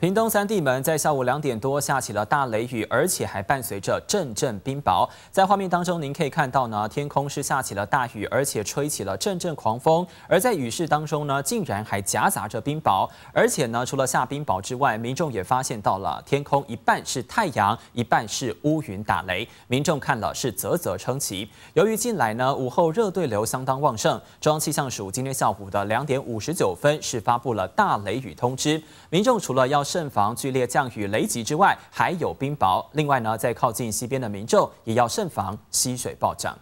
屏东三地门在下午两点多下起了大雷雨，而且还伴随着阵阵冰雹。在画面当中，您可以看到呢，天空是下起了大雨，而且吹起了阵阵狂风。而在雨势当中呢，竟然还夹杂着冰雹。而且呢，除了下冰雹之外，民众也发现到了天空一半是太阳，一半是乌云打雷。民众看了是啧啧称奇。由于近来呢午后热对流相当旺盛，中央气象署今天下午的两点五十九分是发布了大雷雨通知。民众除了要慎防剧烈降雨、雷击之外，还有冰雹。另外呢，在靠近西边的民众也要慎防溪水暴涨。